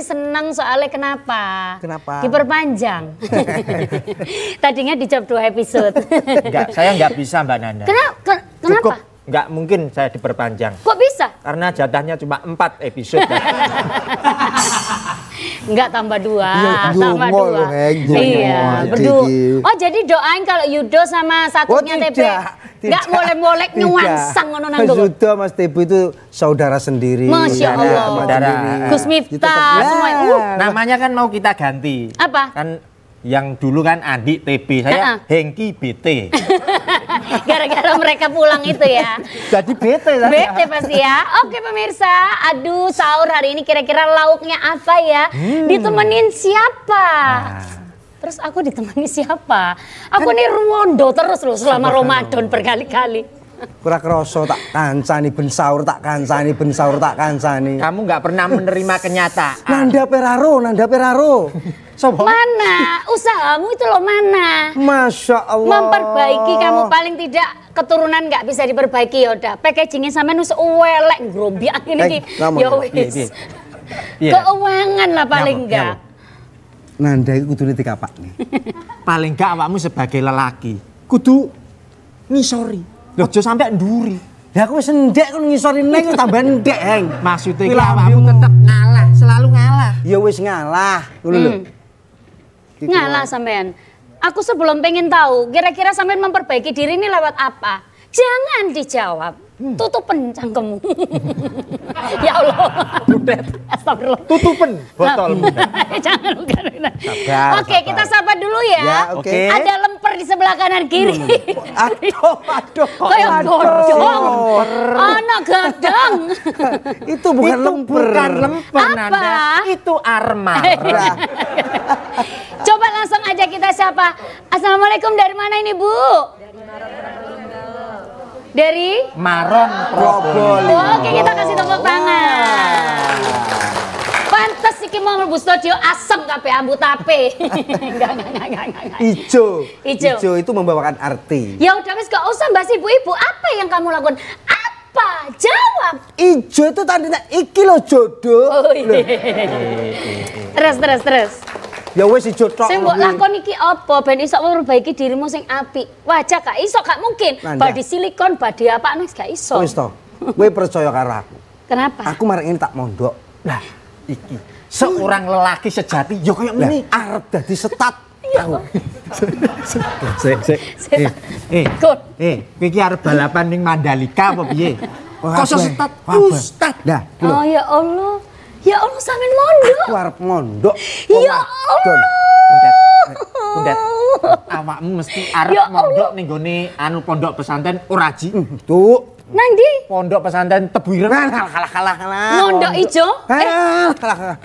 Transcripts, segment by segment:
ini senang soalnya kenapa? Kenapa? Diperpanjang. Tadinya dijawab dua episode. enggak, saya enggak bisa Mbak Nanda. Kenapa? Ken kenapa? Cukup. Enggak mungkin saya diperpanjang. Kok bisa? Karena jatahnya cuma empat episode. Enggak tambah dua, tambah dua. iya, iya berdua. Oh jadi doain kalau Yudo sama satunya oh, TP. Enggak boleh boleh nyuansang ngono nang Zudo Mas Tebu itu saudara sendiri. Masya Allah. Saudara. Gus Miftah. Semua. Nah, uh. Namanya kan mau kita ganti. Apa? Kan yang dulu kan Andi TB saya Hengki BT gara-gara mereka pulang itu ya jadi BT lah ya. BT pasti ya oke pemirsa aduh sahur hari ini kira-kira lauknya apa ya hmm. ditemenin siapa nah. Terus aku ditemani siapa? Aku kan, nih ruwondo terus loh selama Ramadan berkali-kali. Kurang kroso tak kancani ben sahur tak kancani ben sahur tak kancani. Kamu nggak pernah menerima kenyataan. Nanda Peraro, Nanda Peraro. Sobat. Mana usahamu itu loh mana? Masya Allah. Memperbaiki kamu paling tidak keturunan nggak bisa diperbaiki yaudah. Packagingnya sama nus uwelek grobiak ini. Eh, ya wis. Iya, iya. Iya. Keuangan lah paling nggak. Nanda itu kudu tiga pak nih. Paling gak awakmu sebagai lelaki. Kudu ngisori. jauh sampai nduri. Ya aku sendek kan ngisori neng tambah ndek heng. Maksudnya iki awakmu tetep ngalah, selalu ngalah. Ya wis ngalah, ngono lho. Hmm. Ngalah sampean. Aku sebelum pengen tahu, kira-kira sampean memperbaiki diri ini lewat apa? Jangan dijawab. Hmm. Tutupen cangkemmu. ya Allah. Budet. Astagfirullah. Tutupen botolmu. Nah, jangan lupa. Sabar, Oke, sabar. kita sapa dulu ya. ya okay. Ada lemper di sebelah kanan kiri. Hmm. aduh, aduh. Kayak godong. Anak gadang. Itu bukan Itu lemper. bukan lemper, Apa? Nanda. Itu arma. Coba langsung aja kita sapa. Assalamualaikum dari mana ini, Bu? Dari Maros dari Maron Probolinggo. Oh, oke, kita kasih tepuk tangan. Wow. Pantes iki mau mlebu studio asem kabeh ambu tape. Ijo. Ijo. itu membawakan arti. Ya udah wis gak usah bahas ibu-ibu. Apa yang kamu lakukan? Apa? Jawab. Ijo itu tandanya iki lo jodoh. Oh, iya. terus, terus, terus. Ya wes ijo tok. Sing mbok lakon iki apa ben iso memperbaiki dirimu sing apik. Wajah gak iso gak mungkin. Badi silikon, badi apa nek gak iso. Wis to. Kowe percaya karo aku. Kenapa? Aku marek ini tak mondok. Lah, iki seorang lelaki sejati yo ya koyo ngene arep dadi setat. Iya. Sik sik. Eh. Eh. eh, kowe iki arep balapan ning Mandalika apa piye? Kok setat? Ustaz. Lah, oh ya Allah. Ya Allah sampean mondok. Aku arep mondok. Oh ya Allah. Kundet. Kundet. Eh, Awakmu mesti arep ya nih ning gone anu pondok pesantren uraji Tuh. Hmm, Nang di? Pondok pesantren Tebu Ireng. Kalah kalah kalah kalah. Mondok ijo. Kalah kalah kalah.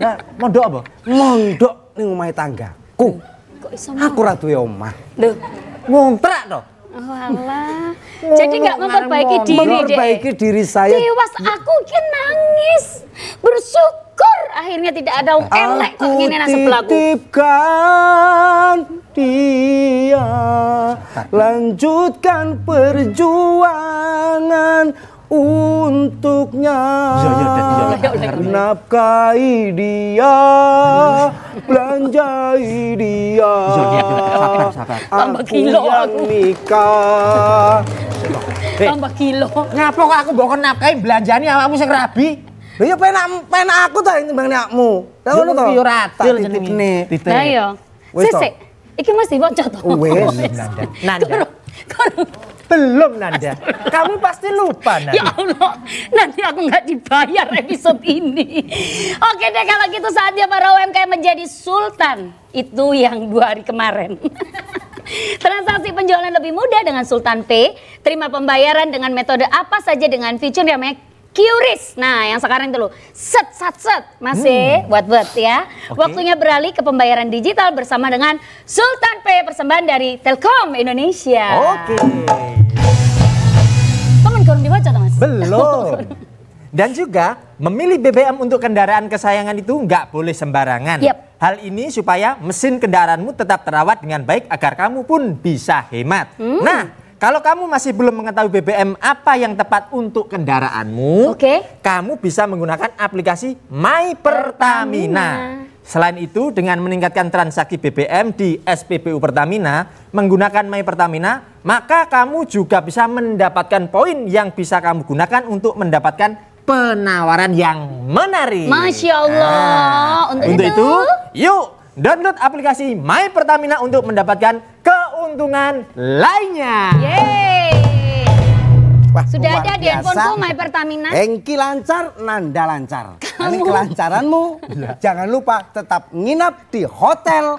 Nah, mondok apa? Mondok ning omahe tanggaku. Kok iso Aku ratu ya omah. Lho, ngontrak dong. Oh Jadi nggak memperbaiki diri. Memperbaiki deh. diri saya. Tiwas aku kan nangis. Bersyukur akhirnya tidak ada yang elek kok gini Titipkan dia. Lanjutkan perjuangan untuknya ya, nafkahi dia belanjai dia tambah kilo aku nikah eh. tambah kilo ngapa kok aku bawa nafkahi belanjani awakmu sing rabi Lha ya penak penak aku ta timbang nekmu. Lah ngono to. Yo rata titipne. Lah yo. Sik Iki mesti waca wes nanda nanda belum Nanda. Kamu pasti lupa Nanda. Ya Allah, nanti aku nggak dibayar episode ini. Oke deh kalau gitu saatnya para UMKM menjadi sultan. Itu yang dua hari kemarin. Transaksi penjualan lebih mudah dengan Sultan P. Terima pembayaran dengan metode apa saja dengan fitur yang Curious. Nah, yang sekarang itu loh. Set, set, set. Masih hmm. buat buat ya. Okay. Waktunya beralih ke pembayaran digital bersama dengan Sultan P persembahan dari Telkom Indonesia. Oke. Okay. Teman kurang dibaca Mas? Belum. Dan juga memilih BBM untuk kendaraan kesayangan itu nggak boleh sembarangan. Yep. Hal ini supaya mesin kendaraanmu tetap terawat dengan baik agar kamu pun bisa hemat. Hmm. Nah, kalau kamu masih belum mengetahui BBM apa yang tepat untuk kendaraanmu, okay. kamu bisa menggunakan aplikasi My Pertamina. Pertamina. Selain itu, dengan meningkatkan transaksi BBM di SPBU Pertamina menggunakan My Pertamina, maka kamu juga bisa mendapatkan poin yang bisa kamu gunakan untuk mendapatkan penawaran yang menarik. Masya Allah. Nah, untuk, untuk itu, itu, yuk download aplikasi My Pertamina untuk mendapatkan ke keuntungan lainnya. Yeay. Wah, Sudah ada di handphoneku My Pertamina. Hengki lancar, Nanda lancar. Kamu. Ini kelancaranmu. Iya. jangan lupa tetap nginap di Hotel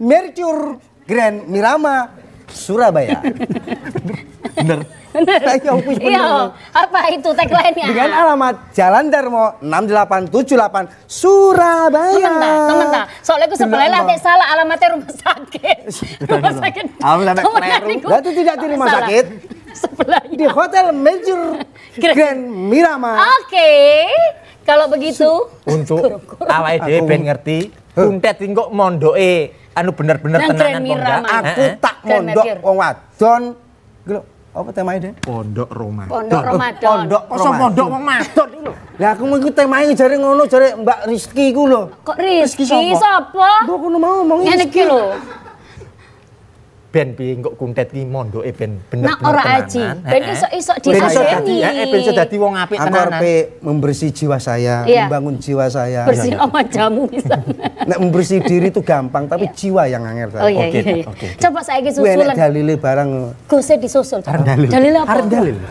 Mercure Grand Mirama, Surabaya. Bener. Iya, apa itu tagline-nya? Dengan alamat Jalan Darmo 6878 Surabaya. Temen tak, temen Soalnya aku sebelah lah, salah alamatnya rumah sakit. Rumah sakit. Aku sampai kleru. Berarti tidak di rumah sakit. Sebelahnya. Di Hotel Major Grand Miramar. Oke. Kalau begitu. Untuk awal dhewe pengen ngerti. Kuntet tinggok kok anu bener-bener tenanan kok Aku tak mondok wong wadon apa temanya deh? Pondok Ramadan. Pondok Ramadan. Pondok Ramadan. pondok Ramadan lho. Lah aku tema ini cari ngono cari Mbak Rizki ku lho. Kok Rizki? siapa? sapa? Mbok kuwi mau ngomong Rizki. Ngene lho ben piye kok kuntet ki mondoke ben bener Nak ora aji. Ben iso-iso diseni. Ben iso eh, eh, dadi wong apik tenan Aku arepe membersih jiwa saya, yeah. membangun jiwa saya. Bersihin oma iya. jamu bisa. Nek membersih diri itu gampang, tapi iya. jiwa yang angel Oke Oh, iya, iya, iya. Coba iki susulan. Kuwi dalile barang. Gose disusul. dalil. apa?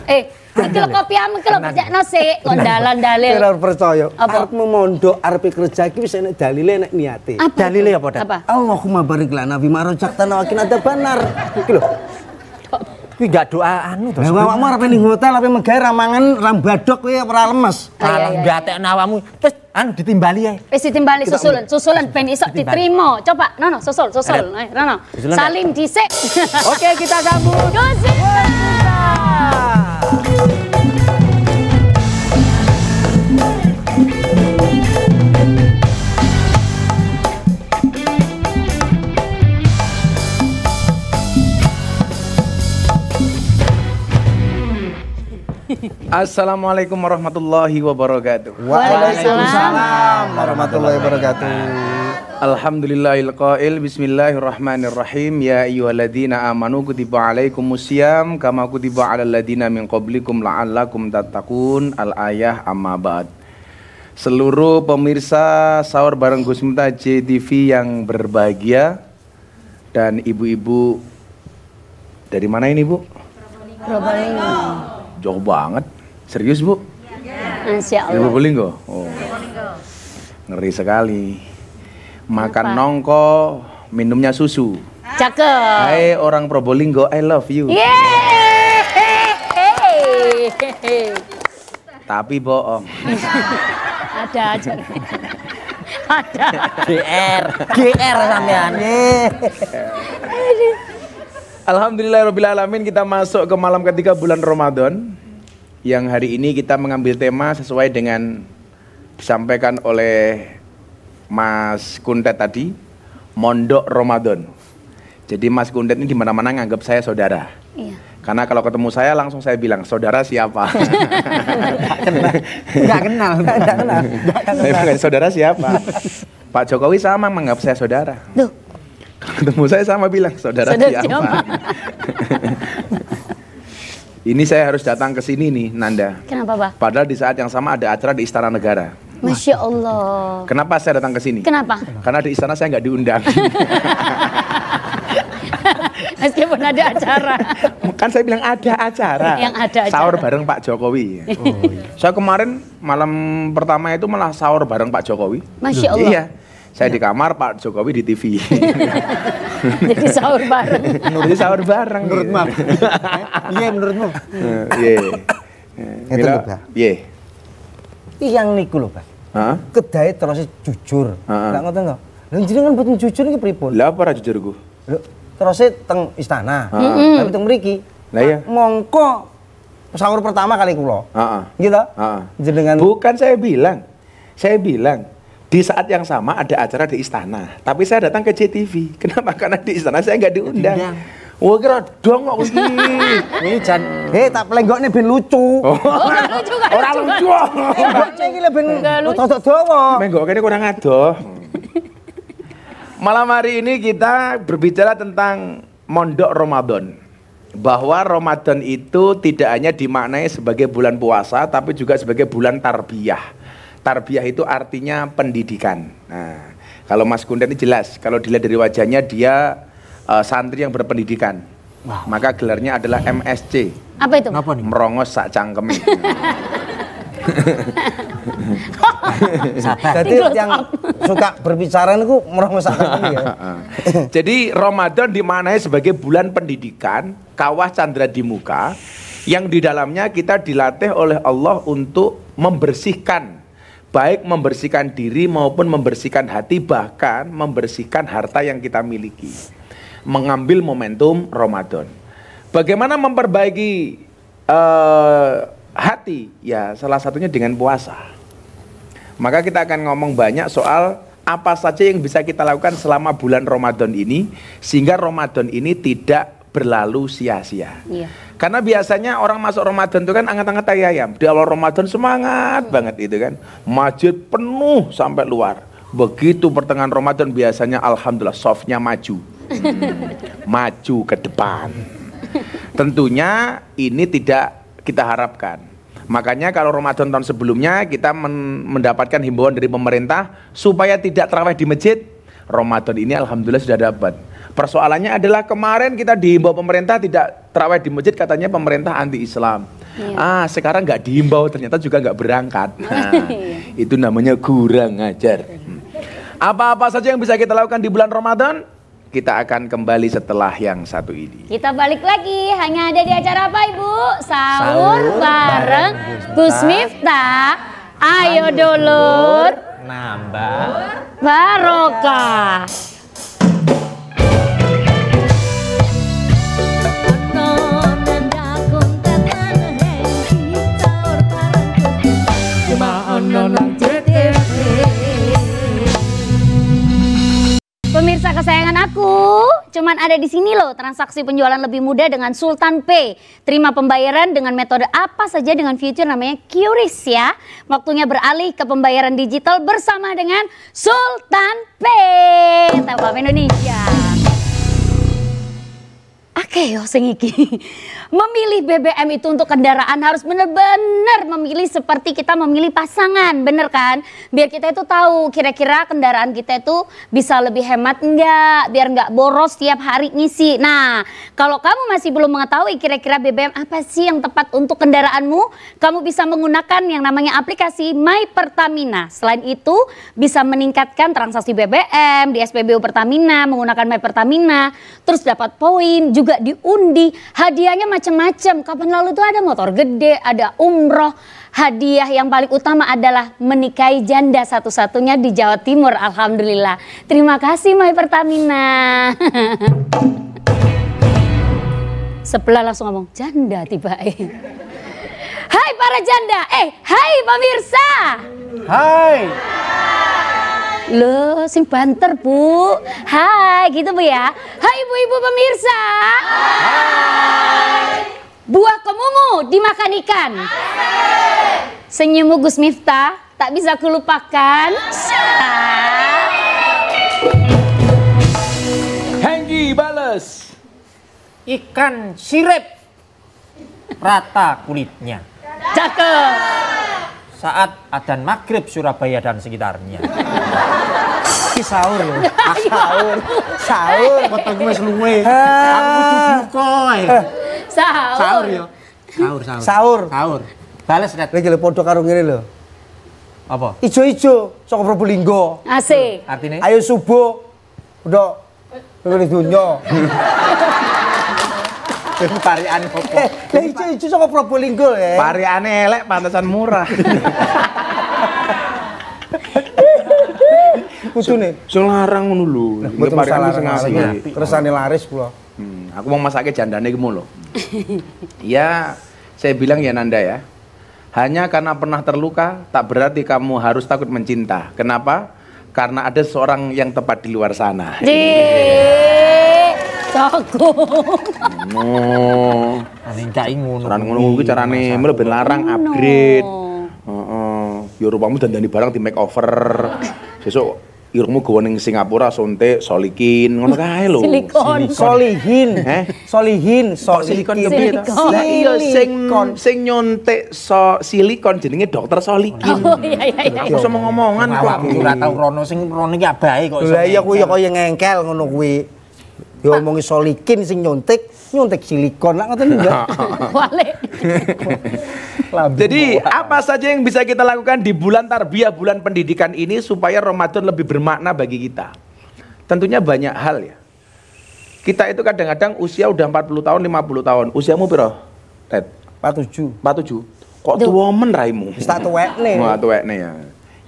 Eh, Iki kopi amek lho bejakno nasi, kok dalil. Kita Ora percaya. Arepmu mondok arep kerja iki bisa enek dalile enek niate. Dalile apa, Dak? Allahumma barik lana fi ma rajaktana wa qina adzabannar. Kuwi gak doa anu to. Lah awakmu arep ning hotel apa megawe ramangan rambadok kowe ora lemes. Kalah iya, iya, iya. gatekno awakmu. Terus anu ditimbali ae. Wis ditimbali susulan, susulan ben iso diterima. Coba Nono susul, susul. Nono. saling dhisik. Oke, kita sambut. Gusita. Assalamualaikum warahmatullahi wabarakatuh. Waalaikumsalam warahmatullahi wabarakatuh. Alhamdulillahilqail Bismillahirrahmanirrahim Ya ayyuhalladzina amanu kutiba alaikumusiyam Kama kutiba alal ladzina min qablikum la'allakum tattaqun Al-ayah amma ba'd Seluruh pemirsa sahur bareng Gus Minta JTV yang berbahagia Dan ibu-ibu Dari mana ini bu? Probolinggo jauh banget. Serius bu? Ya. Insya Allah. Ibu Probolinggo? Oh. Ngeri sekali. Makan Apa? nongko, minumnya susu. Cakep. Hai orang Probolinggo, I love you. Yeay. Tapi bohong. Ada aja. Ada. GR. GR sampean. Alhamdulillah Alhamdulillahirrahmanirrahim kita masuk ke malam ketiga bulan Ramadan yang hari ini kita mengambil tema sesuai dengan disampaikan oleh Mas Kuntet tadi Mondok Ramadan jadi Mas Kuntet ini dimana mana nganggap saya saudara iya. karena kalau ketemu saya langsung saya bilang saudara siapa nggak kenal kenal, kenal. saudara siapa Pak Jokowi sama menganggap saya saudara Duh ketemu saya sama bilang saudara, saudara siapa? ini saya harus datang ke sini nih Nanda. Kenapa, Pak? Padahal di saat yang sama ada acara di Istana Negara. Masya Allah. Kenapa saya datang ke sini? Kenapa? Karena di istana saya nggak diundang. Meskipun ada acara. Kan saya bilang ada acara. Yang ada acara. Sahur bareng Pak Jokowi. Oh, iya. Saya kemarin malam pertama itu malah sahur bareng Pak Jokowi. Masya Allah. Iya. Saya di kamar, Pak Jokowi di TV. Jadi sahur bareng. Jadi sahur bareng. Menurut Mak. Iya, menurut Mak. Eh, iya. Itu loh Pak. Iya. Yang niku loh Pak. Kedai terus jujur. ngotot nggak lalu jadi kan butuh jujur nih pripun? Lah apa jujur ku? Lho, terus teng istana. Tapi teng meriki Lah ya Mongko sahur pertama kali kulo. Gitu? jadi dengan Bukan saya bilang. Saya bilang di saat yang sama ada acara di istana, tapi saya datang ke JTV. Kenapa? Karena di istana saya nggak diundang. Wah kira dong kok usah. Ini jan, Hei, eh, tak nih ben lucu. Orang oh. oh, lucu kok. Ora lucu. tuh tuh ben rodok kurang ada. Malam hari ini kita berbicara tentang mondok Ramadan. Bahwa Ramadan itu tidak hanya dimaknai sebagai bulan puasa tapi juga sebagai bulan tarbiyah. Tarbiyah itu artinya pendidikan. Nah, kalau Mas Kunden ini jelas, kalau dilihat dari wajahnya dia uh, santri yang berpendidikan. Wow. Maka gelarnya adalah MSC. Apa itu? Apa nih? Merongos sak cangkem. Jadi yang suka berbicara itu merongos sak cangkem ya. Ah, ah. Jadi Ramadan dimanai sebagai bulan pendidikan, kawah candra di muka yang di dalamnya kita dilatih oleh Allah untuk membersihkan baik membersihkan diri maupun membersihkan hati bahkan membersihkan harta yang kita miliki mengambil momentum Ramadan bagaimana memperbaiki uh, hati ya salah satunya dengan puasa maka kita akan ngomong banyak soal apa saja yang bisa kita lakukan selama bulan Ramadan ini sehingga Ramadan ini tidak berlalu sia-sia. Iya. Karena biasanya orang masuk Ramadan itu kan angkat-angkat tai ayam. Di awal Ramadan semangat hmm. banget itu kan. Masjid penuh sampai luar. Begitu pertengahan Ramadan biasanya alhamdulillah softnya maju. Hmm. maju ke depan. Tentunya ini tidak kita harapkan. Makanya kalau Ramadan tahun sebelumnya kita men mendapatkan himbauan dari pemerintah supaya tidak terawih di masjid. Ramadan ini alhamdulillah sudah dapat Persoalannya adalah kemarin kita diimbau pemerintah tidak terawih di masjid katanya pemerintah anti Islam. Iya. Ah sekarang nggak diimbau ternyata juga nggak berangkat. Nah, itu namanya kurang ajar. Hmm. Apa-apa saja yang bisa kita lakukan di bulan Ramadan? Kita akan kembali setelah yang satu ini. Kita balik lagi hanya ada di acara apa Ibu? Sahur, bareng Gus Miftah. Ayo dulur. Nambah. Barokah. kesayangan aku. Cuman ada di sini loh transaksi penjualan lebih mudah dengan Sultan P. Terima pembayaran dengan metode apa saja dengan future namanya QRIS ya. Waktunya beralih ke pembayaran digital bersama dengan Sultan P. Telkom Indonesia. Oke yo oh, sing iki. Memilih BBM itu untuk kendaraan harus benar-benar memilih seperti kita memilih pasangan, bener kan? Biar kita itu tahu kira-kira kendaraan kita itu bisa lebih hemat enggak, biar enggak boros tiap hari ngisi. Nah, kalau kamu masih belum mengetahui kira-kira BBM apa sih yang tepat untuk kendaraanmu, kamu bisa menggunakan yang namanya aplikasi My Pertamina. Selain itu, bisa meningkatkan transaksi BBM di SPBU Pertamina menggunakan My Pertamina, terus dapat poin juga juga diundi. Hadiahnya macam-macam. Kapan lalu tuh ada motor gede, ada umroh. Hadiah yang paling utama adalah menikahi janda satu-satunya di Jawa Timur. Alhamdulillah. Terima kasih My Pertamina. Sebelah langsung ngomong, janda tiba eh. Hai para janda, eh hai pemirsa. Hai. Lo sing banter, Bu. Hai, gitu Bu ya. Hai ibu-ibu pemirsa. Hai. Buah kemumu dimakan ikan. Hai. Senyummu Gus Miftah tak bisa kulupakan. Hengi bales. Ikan sirip rata kulitnya. Cakep saat adzan maghrib Surabaya dan sekitarnya. Ki sahur loh. Ah, iya. Sahur. Sahur. Kota gue seluwe. Eh. Aku duduk koe. Eh. Eh. Sahur. Sahur yo. Sahur sahur. Sahur. Sahur. Bales net. Lagi lho padha karung ini loh. Apa? Ijo-ijo saka Probolinggo. Asih. Artinya? Ayo subuh. Udah. Wis dunyo. Parian popo. Eh, lah ijo-ijo saka Probolinggo ya. Pariane elek pantesan murah. Kudune. Sing larang ngono lho. Nek pariane sing asli. Kersane laris kula. Hmm, aku mau masaknya jandane nih lho. Ya, saya bilang ya Nanda ya. Hanya karena pernah terluka, tak berarti kamu harus takut mencinta. Kenapa? Karena ada seorang yang tepat di luar sana. Jee. Jagung. Ngono. Aning cai ngono. Cara ngono kuwi carane melu ben larang upgrade. Heeh. Ya rupamu dandani barang di makeover. Sesuk irungmu gawa ning Singapura suntik solikin ngono kae lho silikon solihin eh solihin so silikon ya, kepiye to lah iya sing sing nyontek so silikon jenenge dokter solikin oh iya iya aku sama ngomongan kok aku ora tau rono sing rono iki abahe kok lah iya kuwi ya kaya ngengkel ngono kuwi Ya omongi solikin sing nyontek, nyontek silikon lah ngoten ya. Wale. Jadi apa saja yang bisa kita lakukan di bulan tarbiyah, bulan pendidikan ini supaya Ramadan lebih bermakna bagi kita? Tentunya banyak hal ya. Kita itu kadang-kadang usia udah 40 tahun, 50 tahun. Usiamu piro? Ted. 47. 47. Kok tuwa men raimu? Wis tak tuwekne. Wah, tuwekne ya.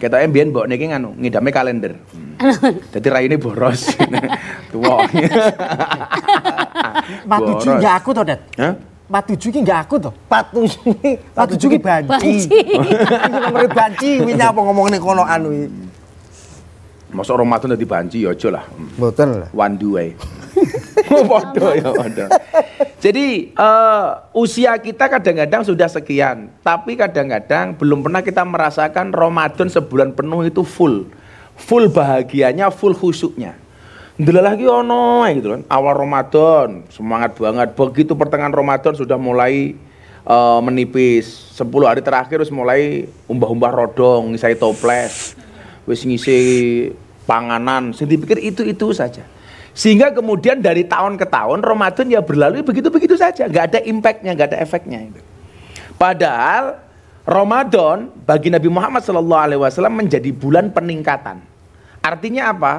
Kita Embian mbok niki nganu ngidame kalender. jadi Jadi ini boros. Tuwa. Matuju enggak aku tuh, Dad. Hah? Matuju ki enggak aku to. Patuju ki Matuju ki banci. Nomor banci ini apa ngomongne kono anu iki. Mosok Ramadan dadi banci ya lah. Mboten lah. Wandu wae. bodoh ya waduh. Jadi uh, usia kita kadang-kadang sudah sekian, tapi kadang-kadang belum pernah kita merasakan Ramadan sebulan penuh itu full. Full bahagianya, full khusyuknya. Ndelal lagi ono gitu kan. Awal Ramadan semangat banget. Begitu pertengahan Ramadan sudah mulai uh, menipis. sepuluh hari terakhir harus mulai umbah-umbah rodong, saya toples. Wis ngisi panganan. Saya dipikir itu-itu saja. Sehingga kemudian dari tahun ke tahun Ramadan ya berlalu ya begitu-begitu saja. Nggak ada impactnya, nggak ada efeknya. Padahal Ramadan bagi Nabi Muhammad SAW menjadi bulan peningkatan. Artinya apa?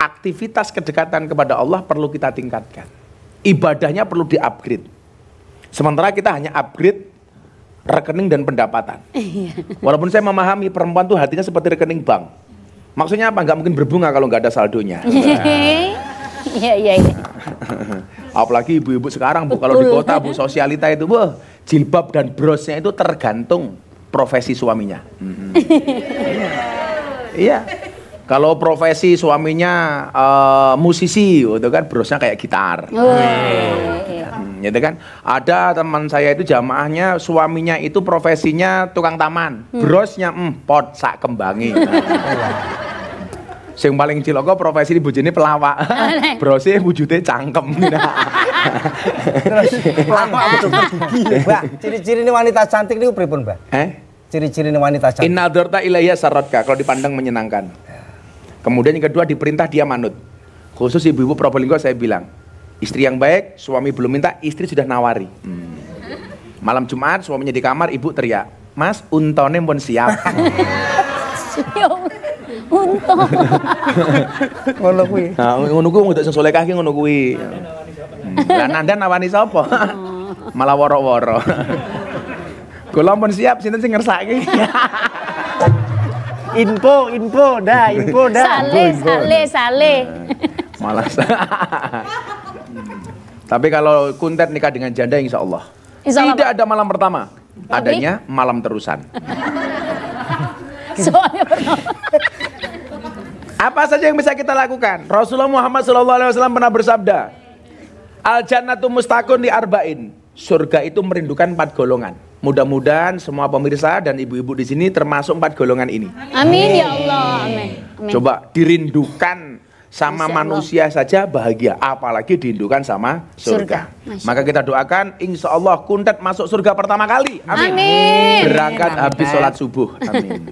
Aktivitas kedekatan kepada Allah perlu kita tingkatkan. Ibadahnya perlu di-upgrade. Sementara kita hanya upgrade rekening dan pendapatan. Iya. Walaupun saya memahami perempuan tuh hatinya seperti rekening bank. Maksudnya apa? Nggak mungkin berbunga kalau nggak ada saldonya. Iya. Nah, Iya, iya iya. Apalagi ibu-ibu sekarang bu kalau di kota bu sosialita itu bu jilbab dan brosnya itu tergantung profesi suaminya. Mm-hmm. iya. Kalau profesi suaminya uh, musisi, itu kan brosnya kayak gitar. Oh, iya, iya. Hmm, Gitu kan. Ada teman saya itu jamaahnya suaminya itu profesinya tukang taman, hmm. brosnya mm, pot sak kembangi. Nah. Oh, Sing paling cilok kok profesi di bojone pelawak. sih wujude cangkem. Nah. Terus pelawak dokter gigi, Mbak. ciri ini wanita cantik niku pripun, Mbak? Eh? ciri ini wanita cantik. Innadorta ilayya sarotka kalau dipandang menyenangkan. Kemudian yang kedua diperintah dia manut. Khusus ibu-ibu Probolinggo saya bilang, istri yang baik, suami belum minta, istri sudah nawari. Hmm. Malam Jumat suaminya di kamar, ibu teriak, "Mas, untone pun siap." untung ngono kuwi nah ngono kuwi wong sing soleh kaki ngono kuwi hmm. lah nandan nawani sapa malah woro-woro kula pun siap sinten sing ngersake info info dah info dah sale sale sale eh, malas tapi kalau kuntet nikah dengan janda insya Allah. Insya Allah. Tidak ada malam pertama. Adanya malam terusan. Soalnya pertama. Apa saja yang bisa kita lakukan? Rasulullah Muhammad SAW pernah bersabda, Al jannatu mustakun di arba'in. Surga itu merindukan empat golongan. Mudah-mudahan semua pemirsa dan ibu-ibu di sini termasuk empat golongan ini. Amin, Amin. ya Allah. Amin. Amin. Coba dirindukan sama manusia saja bahagia, apalagi dirindukan sama surga. surga. Maka kita doakan, insya Allah kuntet masuk surga pertama kali. Amin. Amin. Berangkat habis sholat subuh. Amin.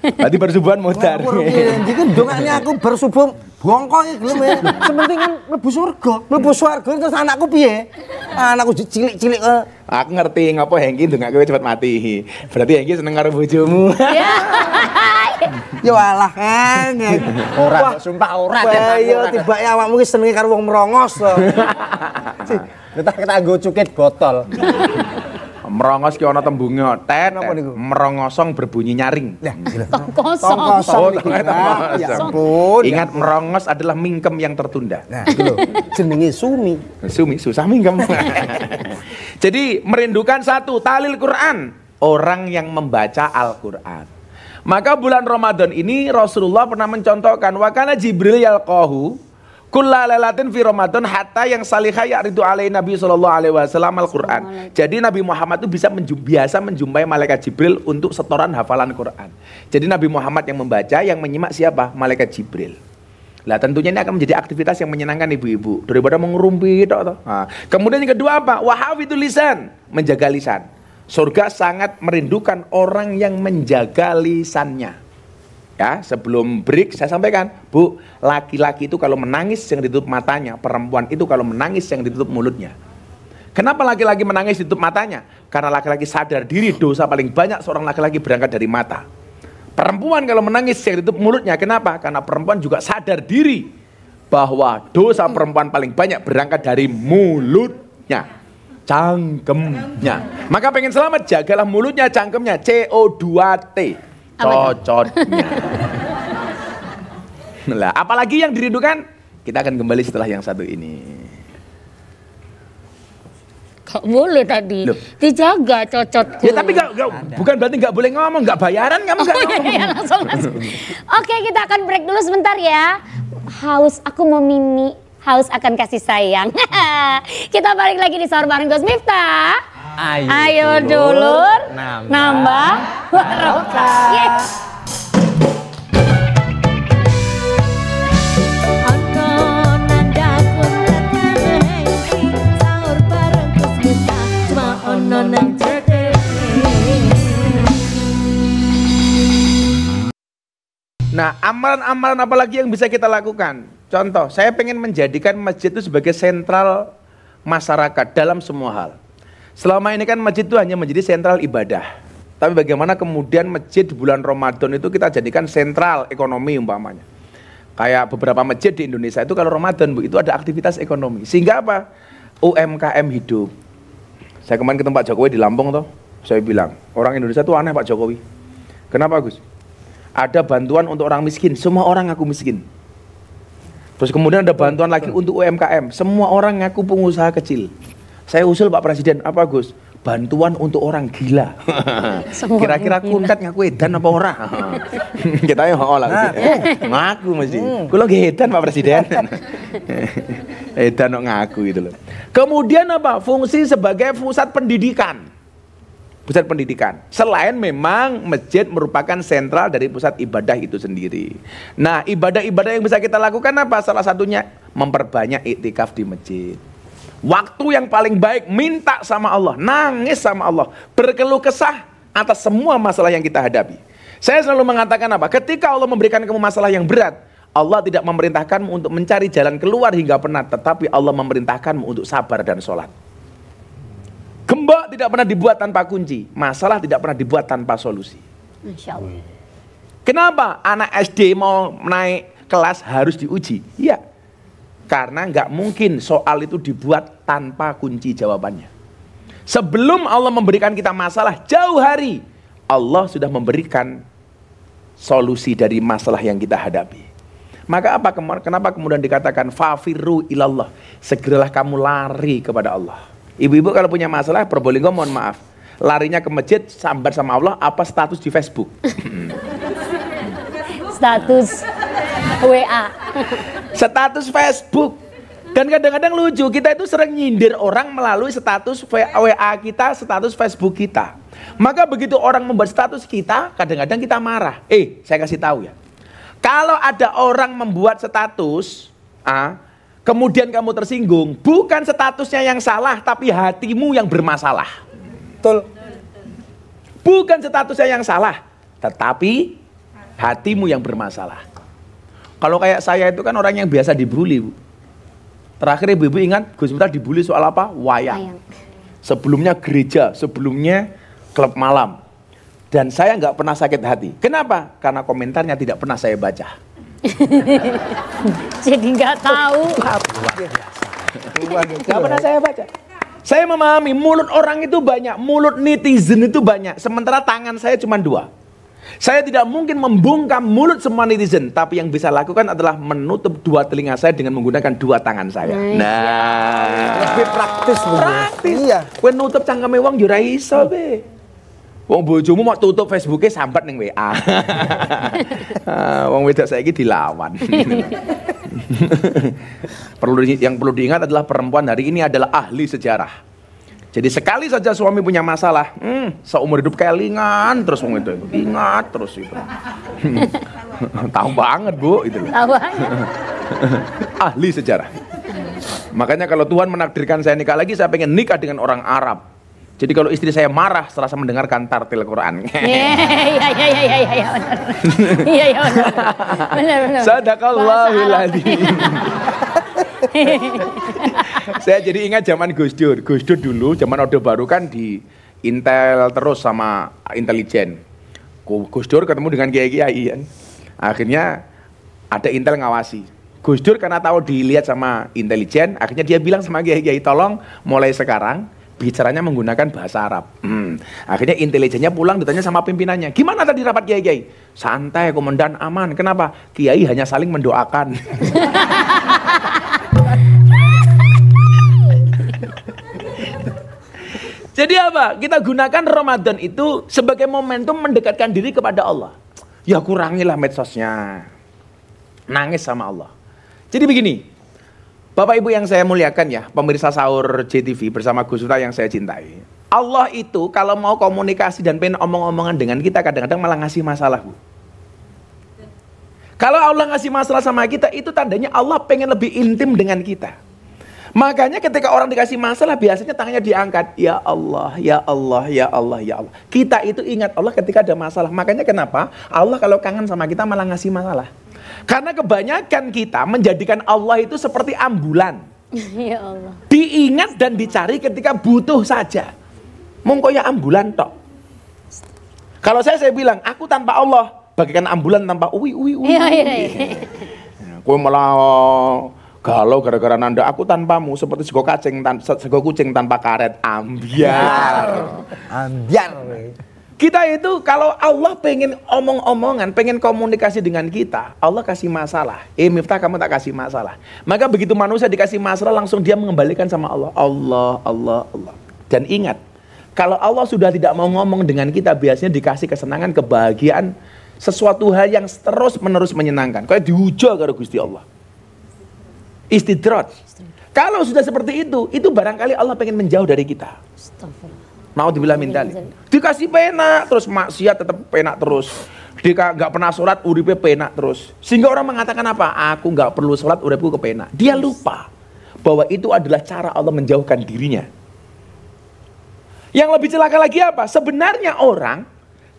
Tadi bersubuhan modar. Jadi dongannya aku bersubuh bongkok ya gelem ya. Sementing kan mlebu surga. lebu surga terus anakku piye? Anakku cilik-cilik eh. Aku ngerti ngapa Hengki ndongak kowe cepet mati. Berarti Hengki seneng karo bojomu. Ya walah ya kan. Ora sumpah ora. Ya tiba ya awakmu ki senenge karo wong merongos to. Kita kita nggo cukit botol. merongos ki ana tembunge tet merongosong berbunyi nyaring kosong oh, ya ya ingat merongos adalah mingkem yang tertunda nah sumi sumi susah mingkem jadi merindukan satu talil Quran orang yang membaca Al-Qur'an maka bulan Ramadan ini Rasulullah pernah mencontohkan wakana Jibril yalqahu Kullalailatin fi Ramadan hatta yang salihah ridu alaihi Nabi sallallahu alaihi wasallam Al-Qur'an. Jadi Nabi Muhammad itu bisa menjum, biasa menjumpai malaikat Jibril untuk setoran hafalan Quran. Jadi Nabi Muhammad yang membaca, yang menyimak siapa? Malaikat Jibril. Lah tentunya ini akan menjadi aktivitas yang menyenangkan ibu-ibu daripada mengerumpi itu. Nah, kemudian yang kedua apa? Wahafidul lisan, menjaga lisan. Surga sangat merindukan orang yang menjaga lisannya ya sebelum break saya sampaikan bu laki-laki itu kalau menangis yang ditutup matanya perempuan itu kalau menangis yang ditutup mulutnya kenapa laki-laki menangis ditutup matanya karena laki-laki sadar diri dosa paling banyak seorang laki-laki berangkat dari mata perempuan kalau menangis yang ditutup mulutnya kenapa karena perempuan juga sadar diri bahwa dosa perempuan paling banyak berangkat dari mulutnya cangkemnya maka pengen selamat jagalah mulutnya cangkemnya CO2T cocotnya. lah, apalagi yang dirindukan? Kita akan kembali setelah yang satu ini. Gak boleh tadi. Loh. Dijaga cocotku. Ya tapi gak, gak, bukan berarti gak boleh ngomong, nggak bayaran kamu oh, iya, Iya, Oke, kita akan break dulu sebentar ya. Haus, aku mau mimi. Haus akan kasih sayang. kita balik lagi di Sahur Bareng Gus Miftah. Ayo, Ayo dulur, dulur nambah, nambah barokah. Yes. Nah, amalan-amalan apa lagi yang bisa kita lakukan? Contoh, saya pengen menjadikan masjid itu sebagai sentral masyarakat dalam semua hal. Selama ini kan masjid itu hanya menjadi sentral ibadah. Tapi bagaimana kemudian masjid di bulan Ramadan itu kita jadikan sentral ekonomi umpamanya. Kayak beberapa masjid di Indonesia itu kalau Ramadan Bu itu ada aktivitas ekonomi. Sehingga apa? UMKM hidup. Saya kemarin ketemu Pak Jokowi di Lampung tuh, Saya bilang, orang Indonesia itu aneh Pak Jokowi. Kenapa Gus? Ada bantuan untuk orang miskin, semua orang ngaku miskin. Terus kemudian ada bantuan lagi untuk UMKM, semua orang ngaku pengusaha kecil. Saya usul Pak Presiden apa Gus? bantuan untuk orang gila. Kira-kira kuntet ngaku edan apa orang Kita yang oh lah. Ya. Nah, eh. Ngaku mesti. Hmm. Kulo nggih edan Pak Presiden. edan ngaku gitu loh. Kemudian apa? Fungsi sebagai pusat pendidikan. Pusat pendidikan. Selain memang masjid merupakan sentral dari pusat ibadah itu sendiri. Nah, ibadah-ibadah yang bisa kita lakukan apa? Salah satunya memperbanyak iktikaf di masjid Waktu yang paling baik minta sama Allah, nangis sama Allah, berkeluh kesah atas semua masalah yang kita hadapi. Saya selalu mengatakan apa? Ketika Allah memberikan kamu masalah yang berat, Allah tidak memerintahkanmu untuk mencari jalan keluar hingga penat, tetapi Allah memerintahkanmu untuk sabar dan sholat. Gembok tidak pernah dibuat tanpa kunci, masalah tidak pernah dibuat tanpa solusi. Masya Allah. Kenapa anak SD mau naik kelas harus diuji? Iya, karena nggak mungkin soal itu dibuat tanpa kunci jawabannya. Sebelum Allah memberikan kita masalah jauh hari, Allah sudah memberikan solusi dari masalah yang kita hadapi. Maka apa kenapa kemudian dikatakan fafiru ilallah, segeralah kamu lari kepada Allah. Ibu-ibu kalau punya masalah Probolinggo mohon maaf. Larinya ke masjid sambar sama Allah apa status di Facebook? status WA status Facebook. Dan kadang-kadang lucu, kita itu sering nyindir orang melalui status WA kita, status Facebook kita. Maka begitu orang membuat status kita, kadang-kadang kita marah. Eh, saya kasih tahu ya. Kalau ada orang membuat status, ah, kemudian kamu tersinggung, bukan statusnya yang salah, tapi hatimu yang bermasalah. Betul. Bukan statusnya yang salah, tetapi hatimu yang bermasalah. Kalau kayak saya itu kan orang yang biasa dibully, Bu. Terakhir Ibu-ibu ingat Gus Miftah dibully soal apa? Wayang. Sebelumnya gereja, sebelumnya klub malam. Dan saya nggak pernah sakit hati. Kenapa? Karena komentarnya tidak pernah saya baca. Jadi nggak tahu. Gak pernah saya baca. Saya memahami mulut orang itu banyak, mulut netizen itu banyak. Sementara tangan saya cuma dua. Saya tidak mungkin membungkam mulut semua netizen, tapi yang bisa lakukan adalah menutup dua telinga saya dengan menggunakan dua tangan saya. Nice. Nah, ya. lebih praktis bener. Praktis. Iya. Kue nutup cangkem wong yo iso be. Wong bojomu mau tutup Facebooknya sambat neng WA. Ah, wong wedok saya ini dilawan. perlu yang perlu diingat adalah perempuan hari ini adalah ahli sejarah. Jadi sekali saja suami punya masalah, hmm, seumur hidup kelingan terus mau itu, ingat terus itu. Tahu banget bu, itu. Tahu Ahli sejarah. Makanya kalau Tuhan menakdirkan saya nikah lagi, saya pengen nikah dengan orang Arab. Jadi kalau istri saya marah setelah mendengarkan tartil Quran. Iya, iya, iya iya iya iya iya iya Iya benar. Benar Sadaqallahul Sadaqallahul saya jadi ingat zaman Gus Dur. Gus Dur dulu zaman Orde Baru kan di Intel terus sama intelijen. Gus Dur ketemu dengan Kiai Kiai kan. Akhirnya ada Intel ngawasi. Gus Dur karena tahu dilihat sama intelijen, akhirnya dia bilang sama Kiai Kiai tolong mulai sekarang bicaranya menggunakan bahasa Arab. Hmm. Akhirnya intelijennya pulang ditanya sama pimpinannya, gimana tadi rapat Kiai Kiai? Santai, komandan aman. Kenapa? Kiai hanya saling mendoakan. Jadi apa? Kita gunakan Ramadan itu sebagai momentum mendekatkan diri kepada Allah. Ya kurangilah medsosnya. Nangis sama Allah. Jadi begini, Bapak Ibu yang saya muliakan ya, pemirsa sahur JTV bersama Gus Suta yang saya cintai. Allah itu kalau mau komunikasi dan pengen omong-omongan dengan kita kadang-kadang malah ngasih masalah, Bu. Kalau Allah ngasih masalah sama kita, itu tandanya Allah pengen lebih intim dengan kita. Makanya ketika orang dikasih masalah biasanya tangannya diangkat. Ya Allah, ya Allah, ya Allah, ya Allah. Kita itu ingat Allah ketika ada masalah. Makanya kenapa Allah kalau kangen sama kita malah ngasih masalah. Karena kebanyakan kita menjadikan Allah itu seperti ambulan. Ya Allah. Diingat dan dicari ketika butuh saja. Mongko ya ambulan tok. Kalau saya saya bilang, aku tanpa Allah bagikan ambulan tanpa uwi uwi uwi. Iya, iya, iya. malah kalau gara-gara nanda aku tanpamu seperti sego kucing tanpa sego kucing tanpa karet. Ambiar. Ambiar. Kita itu kalau Allah pengen omong-omongan, pengen komunikasi dengan kita, Allah kasih masalah. Eh Miftah kamu tak kasih masalah. Maka begitu manusia dikasih masalah langsung dia mengembalikan sama Allah. Allah, Allah, Allah. Dan ingat, kalau Allah sudah tidak mau ngomong dengan kita, biasanya dikasih kesenangan, kebahagiaan, sesuatu hal yang terus menerus menyenangkan. Kayak dihujah karo Gusti Allah. Istidrot. Kalau sudah seperti itu, itu barangkali Allah pengen menjauh dari kita. Mau dibilang minta Dikasih pena, terus maksiat tetap pena terus. Dika nggak pernah sholat, uripe pena terus. Sehingga orang mengatakan apa? Aku nggak perlu sholat, uripku ke pena. Dia lupa bahwa itu adalah cara Allah menjauhkan dirinya. Yang lebih celaka lagi apa? Sebenarnya orang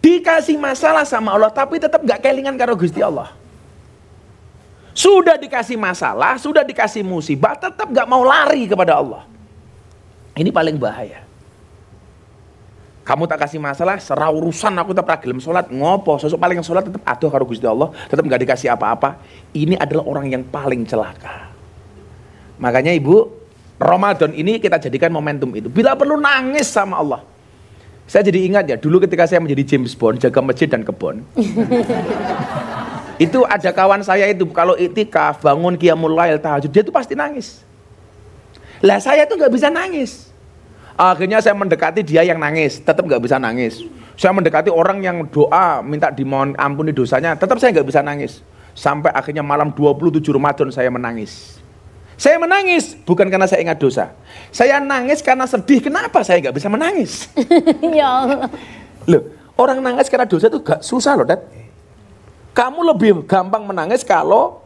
dikasih masalah sama Allah, tapi tetap nggak kelingan karo Gusti Allah. Sudah dikasih masalah, sudah dikasih musibah, tetap gak mau lari kepada Allah. Ini paling bahaya. Kamu tak kasih masalah, serah urusan aku tak gelem sholat, ngopo. Sosok paling sholat tetap aduh karo Gusti Allah, tetap gak dikasih apa-apa. Ini adalah orang yang paling celaka. Makanya ibu, Ramadan ini kita jadikan momentum itu. Bila perlu nangis sama Allah. Saya jadi ingat ya, dulu ketika saya menjadi James Bond, jaga masjid dan kebun. Itu ada kawan saya itu kalau itikaf, bangun kiamul lail, tahajud, dia itu pasti nangis. Lah saya tuh nggak bisa nangis. Akhirnya saya mendekati dia yang nangis, tetap nggak bisa nangis. Saya mendekati orang yang doa minta dimohon ampuni dosanya, tetap saya nggak bisa nangis. Sampai akhirnya malam 27 Ramadan saya menangis. Saya menangis bukan karena saya ingat dosa. Saya nangis karena sedih. Kenapa saya nggak bisa menangis? ya Allah. Loh, orang nangis karena dosa itu gak susah loh, Dad. Kamu lebih gampang menangis kalau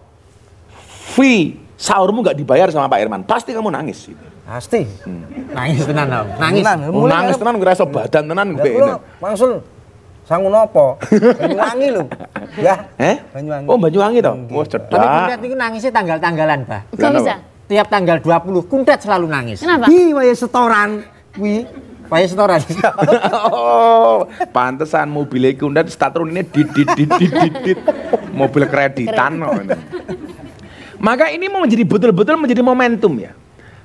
fee sahurmu nggak dibayar sama Pak Irman. Pasti kamu nangis. Pasti. Hmm. Nangis tenan Nangis. Nangis, nangis tenan ngerasa badan tenan gue. Ya, langsung sanggup nopo. Banyuwangi lo. Ya. Eh? Banyuwangi. Oh, Banyuwangi tau. Wah, oh, Tapi kuntet itu nangisnya tanggal-tanggalan, Pak. Tidak bisa? Tiap tanggal 20 kuntet selalu nangis. Kenapa? Iya, setoran. Wih, Payah setoran. oh, pantesan mobil iki undan statron didit didit didit. Mobil kreditan Maka ini mau menjadi betul-betul menjadi momentum ya.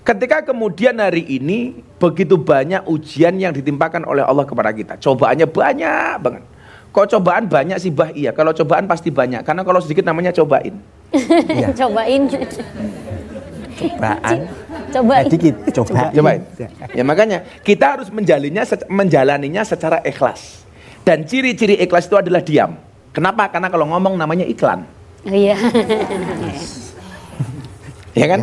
Ketika kemudian hari ini begitu banyak ujian yang ditimpakan oleh Allah kepada kita. Cobaannya banyak banget. Kok cobaan banyak sih bah iya. Kalau cobaan pasti banyak karena kalau sedikit namanya cobain. ya. Cobain. Cobaan coba nah, dikit coba coba iya. ya makanya kita harus menjalinnya menjalaninya secara ikhlas dan ciri-ciri ikhlas itu adalah diam kenapa karena kalau ngomong namanya iklan oh, iya ya kan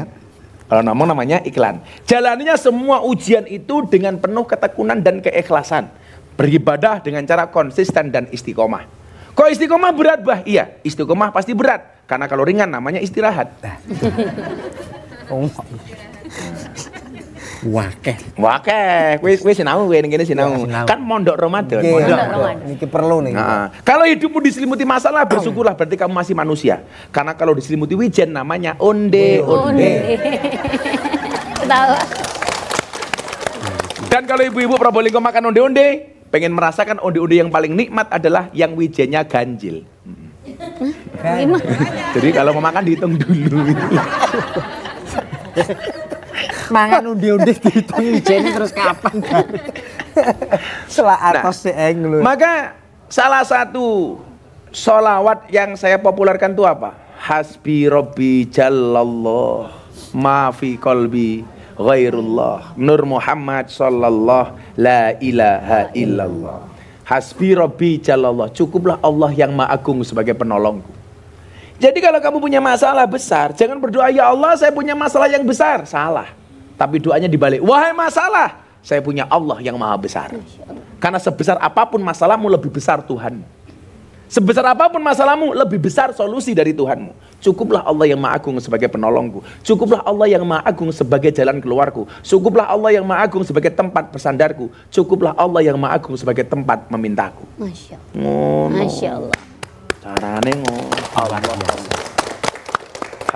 Kalau ngomong namanya iklan. jalannya semua ujian itu dengan penuh ketekunan dan keikhlasan. Beribadah dengan cara konsisten dan istiqomah. Kok istiqomah berat, Bah? Iya, istiqomah pasti berat. Karena kalau ringan namanya istirahat. Nah, Wakeh. Wakeh. Kuwi kuwi sinau kue ning iya, sinau. Kan mondok Ramadan. Yeah, mondok. Ramadan. perlu nih. Nah, kalau hidupmu diselimuti masalah bersyukurlah berarti kamu masih manusia. Karena kalau diselimuti wijen namanya onde onde. Dan kalau ibu-ibu Probolinggo makan onde-onde, pengen merasakan onde-onde yang paling nikmat adalah yang wijennya ganjil. Jadi kalau mau makan dihitung dulu. mangan kan undi-undi dihitung ini terus kapan kan? atas nah, eng Maka salah satu solawat yang saya populerkan itu apa? Hasbi Robbi Jalallah Maafi kolbi Ghairullah Nur Muhammad Sallallahu La ilaha illallah Hasbi Robbi Jalallah Cukuplah Allah yang ma'agung sebagai penolongku jadi kalau kamu punya masalah besar, jangan berdoa ya Allah saya punya masalah yang besar. Salah. Tapi doanya dibalik, wahai masalah, saya punya Allah yang maha besar. Karena sebesar apapun masalahmu lebih besar Tuhan. Sebesar apapun masalahmu lebih besar solusi dari Tuhanmu. Cukuplah Allah yang maha agung sebagai penolongku. Cukuplah Allah yang maha agung sebagai jalan keluarku. Cukuplah Allah yang maha agung sebagai tempat pesandarku. Cukuplah Allah yang maha agung sebagai tempat memintaku. Masya Allah. Masya Allah. Carane ngomong Allah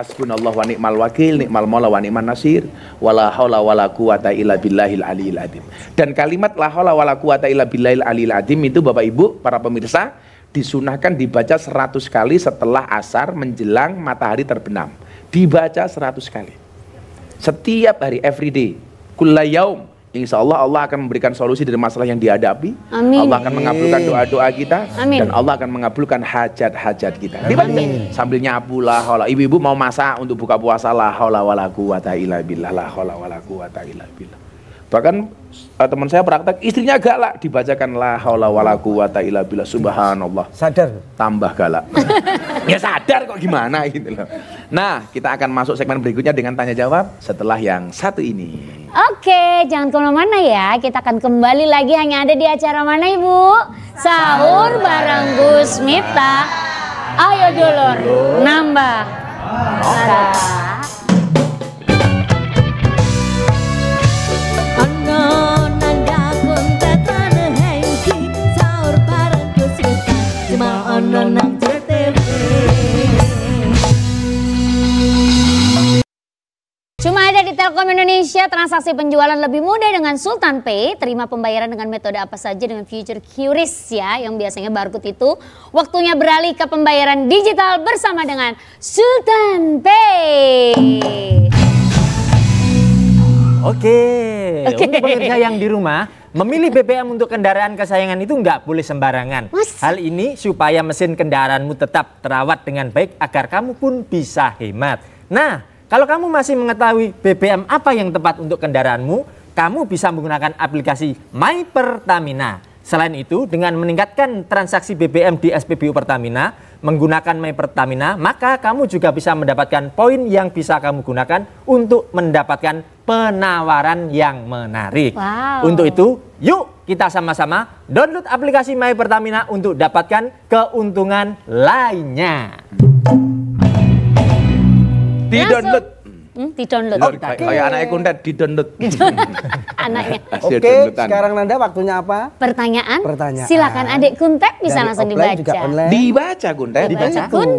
hasbunallahu wa ni'mal wakil, ni'mal maula wa ni'man nasir, wala haula wala quwata illa billahil aliyil adzim. Dan kalimat la haula wala quwata illa billahil aliyil adzim itu Bapak Ibu, para pemirsa, disunahkan dibaca 100 kali setelah asar menjelang matahari terbenam. Dibaca 100 kali. Setiap hari every day, kullayaum Insya Allah Allah akan memberikan solusi dari masalah yang dihadapi. Amin. Allah akan mengabulkan doa-doa kita Amin. dan Allah akan mengabulkan hajat-hajat kita. Amin. sambil nyapu lah Ibu-ibu mau masak untuk buka puasa lah hola wala quwata illa billah lah, hola wala quwata illa billah. Bahkan eh, teman saya praktek istrinya galak dibacakan la haula wala quwata illa billah subhanallah. Sadar. Tambah galak. ya sadar kok gimana gitu loh. Nah, kita akan masuk segmen berikutnya dengan tanya jawab setelah yang satu ini. Oke, jangan kemana-mana ya. Kita akan kembali lagi hanya ada di acara mana Ibu? Sahur bareng Gus Mita. Ayo dulur, nambah. Oke. di Telkom Indonesia, transaksi penjualan lebih mudah dengan Sultan Pay. Terima pembayaran dengan metode apa saja dengan future Curious ya, yang biasanya barcode itu. Waktunya beralih ke pembayaran digital bersama dengan Sultan Pay. Oke, Oke. untuk pemirsa yang di rumah, memilih BBM untuk kendaraan kesayangan itu nggak boleh sembarangan. Mas. Hal ini supaya mesin kendaraanmu tetap terawat dengan baik agar kamu pun bisa hemat. Nah, kalau kamu masih mengetahui BBM apa yang tepat untuk kendaraanmu, kamu bisa menggunakan aplikasi My Pertamina. Selain itu, dengan meningkatkan transaksi BBM di SPBU Pertamina menggunakan My Pertamina, maka kamu juga bisa mendapatkan poin yang bisa kamu gunakan untuk mendapatkan penawaran yang menarik. Wow. Untuk itu, yuk kita sama-sama download aplikasi My Pertamina untuk dapatkan keuntungan lainnya di download Hmm, di download. okay. Oh, kayak anaknya Kuntet di download. anaknya. Oke, sekarang Nanda waktunya apa? Pertanyaan. Pertanyaan. Silakan adik kuntek bisa Dari langsung dibaca. Juga Dibaca Kuntet. Dibaca Kun.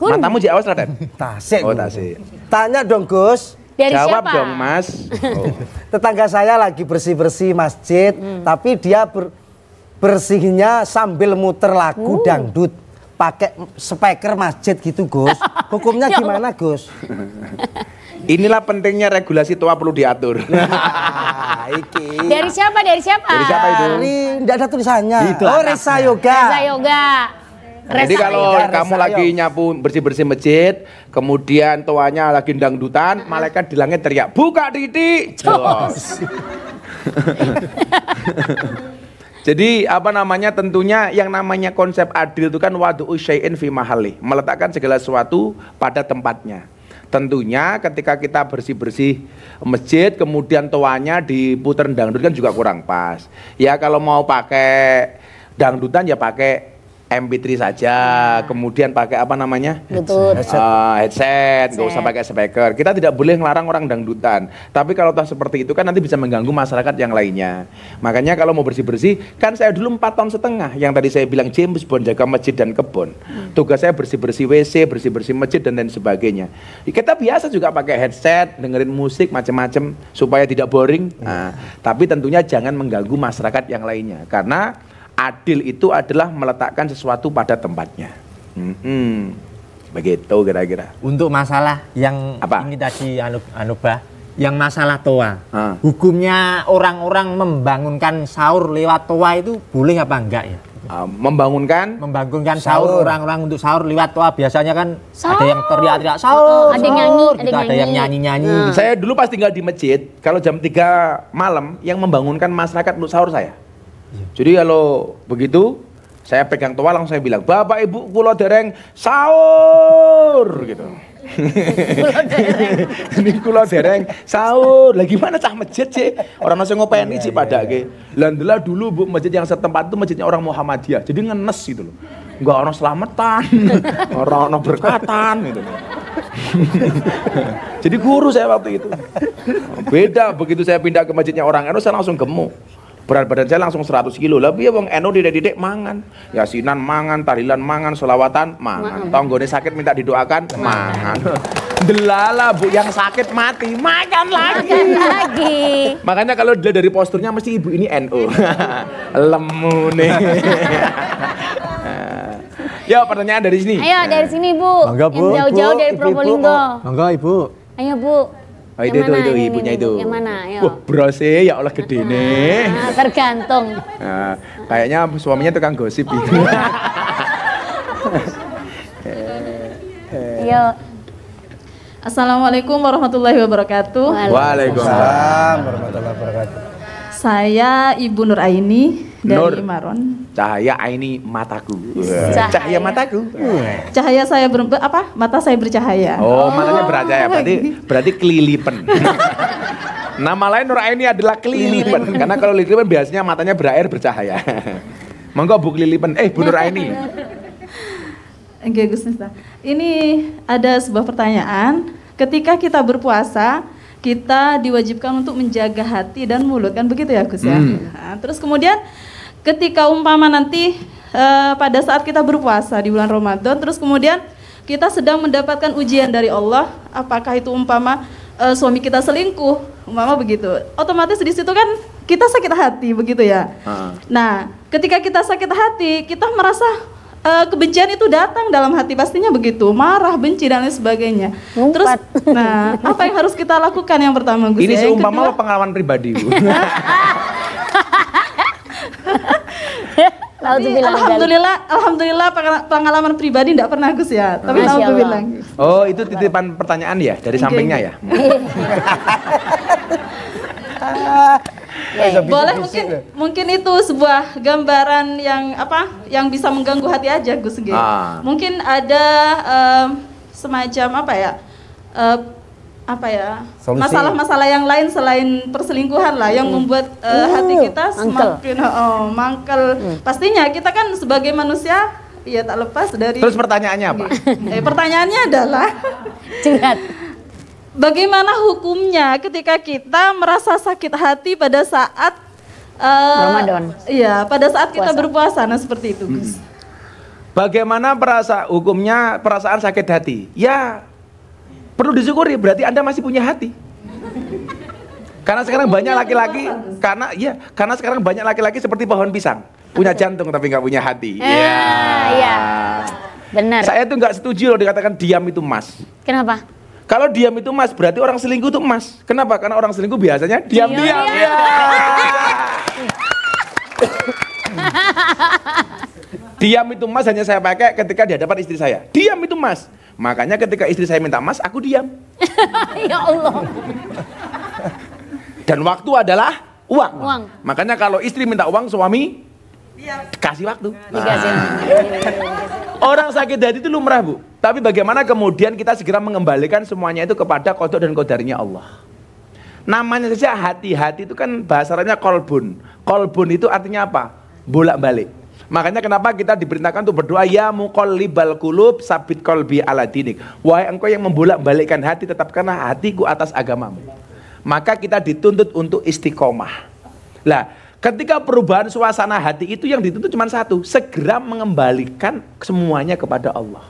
Kun. Matamu jadi awas lah, Tase, Tasik. Oh, tasik. Tanya dong, Gus. Dari Jawab siapa? dong, Mas. Oh. Tetangga saya lagi bersih-bersih masjid, hmm. tapi dia ber bersihnya sambil muter lagu uh. dangdut pakai speaker masjid gitu Gus hukumnya ya gimana Gus Inilah pentingnya regulasi tua perlu diatur. Nah, Dari siapa? Dari siapa? Dari siapa itu? Dari tidak ada tulisannya. Itu oh, Resa Yoga. Resa Yoga. Resa nah, Jadi kalau Resa kamu Resa lagi nyapu bersih-bersih masjid, kemudian tuanya lagi dangdutan, ah. malaikat di langit teriak, "Buka Didi!" Jadi apa namanya tentunya yang namanya konsep adil itu kan wadu usyai'in fi mahali, meletakkan segala sesuatu pada tempatnya. Tentunya ketika kita bersih-bersih masjid kemudian toanya diputer dangdut kan juga kurang pas. Ya kalau mau pakai dangdutan ya pakai MP3 saja, kemudian pakai apa namanya? Headset, uh, eh, headset, nggak usah pakai speaker. Kita tidak boleh ngelarang orang dangdutan. Tapi kalau toh seperti itu kan nanti bisa mengganggu masyarakat yang lainnya. Makanya kalau mau bersih-bersih, kan saya dulu empat tahun setengah yang tadi saya bilang James Bond jaga masjid dan kebun. Hmm. Tugas saya bersih-bersih WC, bersih-bersih masjid dan lain sebagainya. Kita biasa juga pakai headset, dengerin musik macam-macam supaya tidak boring. Iya. Nah, tapi tentunya jangan mengganggu masyarakat yang lainnya karena Adil itu adalah meletakkan sesuatu pada tempatnya. Hmm, begitu kira-kira. Untuk masalah yang Apa? ini tadi anu Anubah, yang masalah toa, hukumnya orang-orang membangunkan sahur lewat toa itu boleh apa enggak ya? Uh, membangunkan membangunkan sahur orang-orang untuk sahur lewat toa biasanya kan sahur. ada yang teriak-teriak sahur, oh, gitu. ada yang nyanyi gitu, ada, yang nyanyi-nyanyi hmm. saya dulu pas tinggal di masjid kalau jam 3 malam yang membangunkan masyarakat untuk sahur saya jadi kalau begitu saya pegang langsung saya bilang, "Bapak Ibu pulau dereng sahur." gitu. Ini pulau dereng sahur. Lagi mana cah masjid sih? Orang nasi ini sih iya, iya, pada ke. Iya, Landela dulu bu masjid yang setempat itu masjidnya orang Muhammadiyah. Jadi ngenes gitu loh. Enggak orang selamatan, orang orang berkatan gitu Jadi guru saya waktu itu. Beda begitu saya pindah ke masjidnya orang NU saya langsung gemuk berat badan saya langsung 100 kilo lebih ya bang Eno tidak didik mangan yasinan mangan tahlilan mangan selawatan mangan tonggone sakit minta didoakan mangan delala bu yang sakit mati makan lagi lagi makanya kalau dilihat dari posturnya mesti ibu ini NO lemu nih Ya pertanyaan dari sini. Ayo dari sini Bu. Mangga Bu. Yang jauh-jauh dari Probolinggo. Mangga Ibu. Ayo Bu. Oh itu itu itu ibunya itu. Yang mana? Yo. Wah bros ya Allah gede nih. Nah, tergantung. Nah, kayaknya suaminya tukang gosip oh. itu. Yo. Iya. Assalamualaikum warahmatullahi wabarakatuh. Waalaikumsalam warahmatullahi wabarakatuh. Saya Ibu Nur Aini, dari Nur, Maron. Cahaya ini mataku. Cahaya, cahaya mataku. Iya. Cahaya saya ber, apa? Mata saya bercahaya. Oh, oh. matanya bercahaya. Berarti berarti kelilipan. Nama lain Nur Aini adalah kelilipan karena kalau kelilipan biasanya matanya berair bercahaya. Monggo Bu kelilipan. Eh, Bu Nur Aini. Oke, Gus Ini ada sebuah pertanyaan. Ketika kita berpuasa, kita diwajibkan untuk menjaga hati dan mulut kan begitu ya Gus ya. Hmm. Nah, terus kemudian ketika umpama nanti uh, pada saat kita berpuasa di bulan Ramadan terus kemudian kita sedang mendapatkan ujian dari Allah, apakah itu umpama e, suami kita selingkuh, umpama begitu. Otomatis di situ kan kita sakit hati begitu ya. Uh. Nah, ketika kita sakit hati, kita merasa uh, kebencian itu datang dalam hati pastinya begitu marah benci dan lain sebagainya Mumpat. terus nah apa yang harus kita lakukan yang pertama Gus ini ya? seumpama lo pengalaman pribadi Tapi, alhamdulillah, alhamdulillah pengalaman pribadi tidak pernah Gus ya. Tapi tahu bilang. Oh, itu titipan pertanyaan ya dari okay. sampingnya ya. Iya. Iya, iya. Ya, Boleh mungkin mungkin itu sebuah gambaran yang apa yang bisa mengganggu hati aja Gus G. Gitu. Ah. Mungkin ada um, semacam apa ya? Um, apa ya masalah-masalah yang lain selain perselingkuhan lah yang hmm. membuat eh, uh, hati kita semakin mangkel. oh mangkel hmm. pastinya kita kan sebagai manusia ya tak lepas dari terus pertanyaannya apa gitu. eh, pertanyaannya adalah cingat bagaimana hukumnya ketika kita merasa sakit hati pada saat uh, Ramadan? Iya, pada saat kita Puasa. berpuasa, nah seperti itu, Gus. Hmm. Bagaimana perasa hukumnya perasaan sakit hati? Ya, perlu disyukuri berarti Anda masih punya hati. Karena sekarang banyak laki-laki karena ya karena sekarang banyak laki-laki seperti pohon pisang punya jantung tapi nggak punya hati. Ah, iya. Yeah. Yeah. Benar. Saya tuh nggak setuju loh dikatakan diam itu emas. Kenapa? Kalau diam itu emas, berarti orang selingkuh itu emas. Kenapa? Karena orang selingkuh biasanya diam-diam. Diam. diam iya. Iya. itu emas hanya saya pakai ketika dia dapat istri saya. Diam itu emas. Makanya ketika istri saya minta emas, aku diam. ya Allah. Dan waktu adalah uang. uang. Makanya kalau istri minta uang, suami Kasih waktu. Nah. Orang sakit hati itu lumrah, Bu. Tapi bagaimana kemudian kita segera mengembalikan semuanya itu kepada kodok dan kodarnya Allah. Namanya saja hati-hati itu kan bahasanya kolbun. Kolbun itu artinya apa? Bolak-balik. Makanya kenapa kita diperintahkan untuk berdoa ya mukolibal kulub sabit kolbi ala dinik. Wahai engkau yang membolak-balikkan hati tetapkanlah hatiku atas agamamu. Maka kita dituntut untuk istiqomah. Lah, Ketika perubahan suasana hati itu yang dituntut cuma satu, segera mengembalikan semuanya kepada Allah.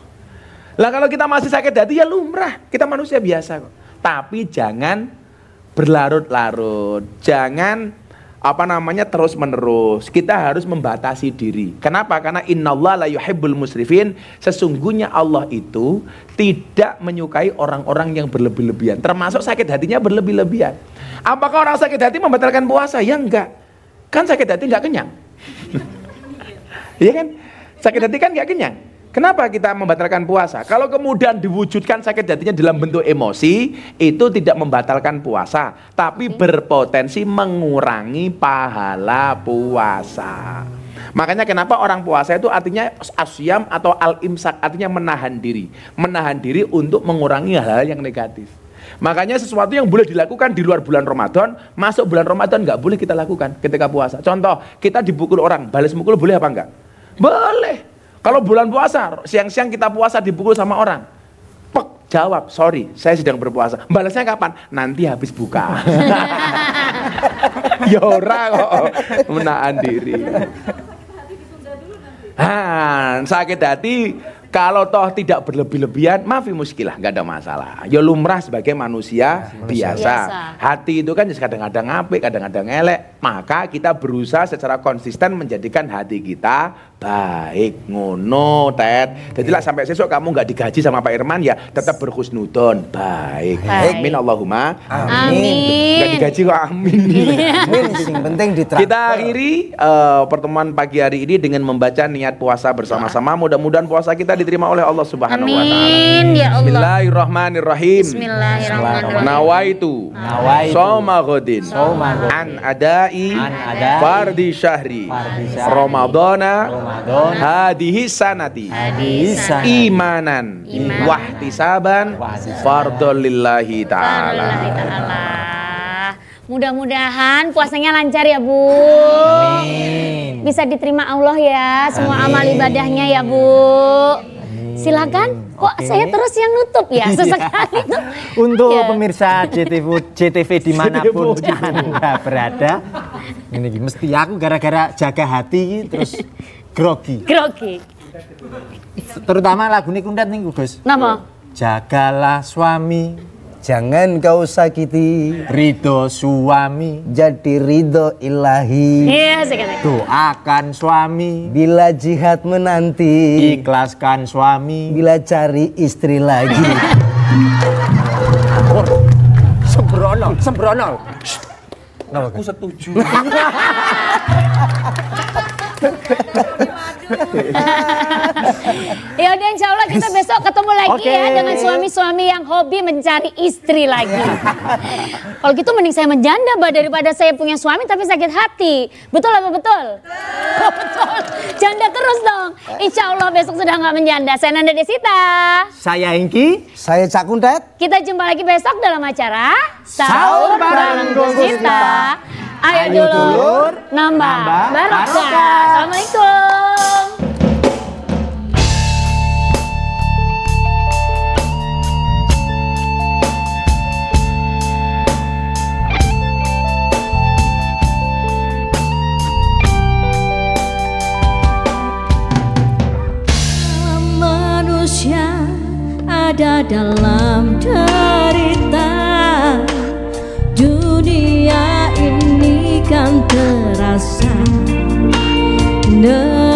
Lah kalau kita masih sakit hati ya lumrah, kita manusia biasa kok. Tapi jangan berlarut-larut, jangan apa namanya terus menerus. Kita harus membatasi diri. Kenapa? Karena innallaha la yuhibbul musrifin. Sesungguhnya Allah itu tidak menyukai orang-orang yang berlebih-lebihan, termasuk sakit hatinya berlebih-lebihan. Apakah orang sakit hati membatalkan puasa? Ya enggak. Kan sakit hati nggak kenyang. Iya kan? Sakit hati kan nggak kenyang. Kenapa kita membatalkan puasa? Kalau kemudian diwujudkan sakit hatinya dalam bentuk emosi, itu tidak membatalkan puasa, tapi berpotensi mengurangi pahala puasa. Makanya kenapa orang puasa itu artinya asyam atau al-imsak, artinya menahan diri. Menahan diri untuk mengurangi hal-hal yang negatif. Makanya sesuatu yang boleh dilakukan di luar bulan Ramadan, masuk bulan Ramadan nggak boleh kita lakukan ketika puasa. Contoh, kita dipukul orang, balas mukul boleh apa enggak? Boleh. Kalau bulan puasa, siang-siang kita puasa dipukul sama orang. Pek, jawab, sorry, saya sedang berpuasa. Balasnya kapan? Nanti habis buka. Yora ya kok menahan diri. Ah, sakit hati kalau toh tidak berlebih-lebihan, maafi muskilah, nggak ada masalah. Ya lumrah sebagai manusia, manusia. Biasa. biasa. Hati itu kan jadi kadang-kadang ngapik, kadang-kadang elek. Maka kita berusaha secara konsisten menjadikan hati kita baik ngono tet jadi lah sampai sesuk kamu nggak digaji sama Pak Irman ya tetap berkhusnudon baik baik min Allahumma amin nggak digaji kok amin amin penting diterapkan kita akhiri eh, pertemuan pagi hari ini dengan membaca niat puasa bersama-sama mudah-mudahan puasa kita diterima oleh Allah Subhanahu wa taala amin ya Allah Bismillahirrahmanirrahim Bismillahirrahmanirrahim nawaitu nawaitu soma godin an adai an adai fardi syahri ramadana Ramadan hadihi sanati imanan wahtisaban fardhol lillahi taala Mudah-mudahan puasanya lancar ya Bu. Amin. Bisa diterima Allah ya semua Amin. amal ibadahnya ya Bu. Silakan. Kok okay. saya terus yang nutup ya iya. sesekali itu. Untuk ya. pemirsa CTV CTV dimanapun anda berada, ini mesti aku gara-gara jaga hati terus grogi. Grogi. Terutama lagu ini kundat nih Gus. Nama? Jagalah suami Jangan kau sakiti Ridho suami Jadi ridho ilahi Iya sekali Doakan suami Bila jihad menanti Ikhlaskan suami Bila cari istri lagi Sembrono Sembrono Aku setuju ya udah insya Allah kita besok ketemu lagi okay. ya dengan suami-suami yang hobi mencari istri lagi. Kalau gitu mending saya menjanda mbak daripada saya punya suami tapi sakit hati. Betul apa betul? Oh, betul. Janda terus dong. Insya Allah besok sudah nggak menjanda. Saya Nanda Desita. Saya Engki. Saya Cakuntet. Kita jumpa lagi besok dalam acara Sahur bareng Desita. Ayo dulur, nambah, nambah barokah. Assalamualaikum. Manusia ada dalam cerita Dunia ini kan terasa nơi